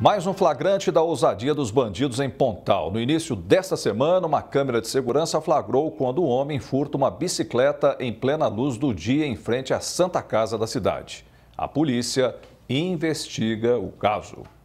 Mais um flagrante da ousadia dos bandidos em Pontal. No início desta semana, uma câmera de segurança flagrou quando um homem furta uma bicicleta em plena luz do dia em frente à Santa Casa da cidade. A polícia investiga o caso.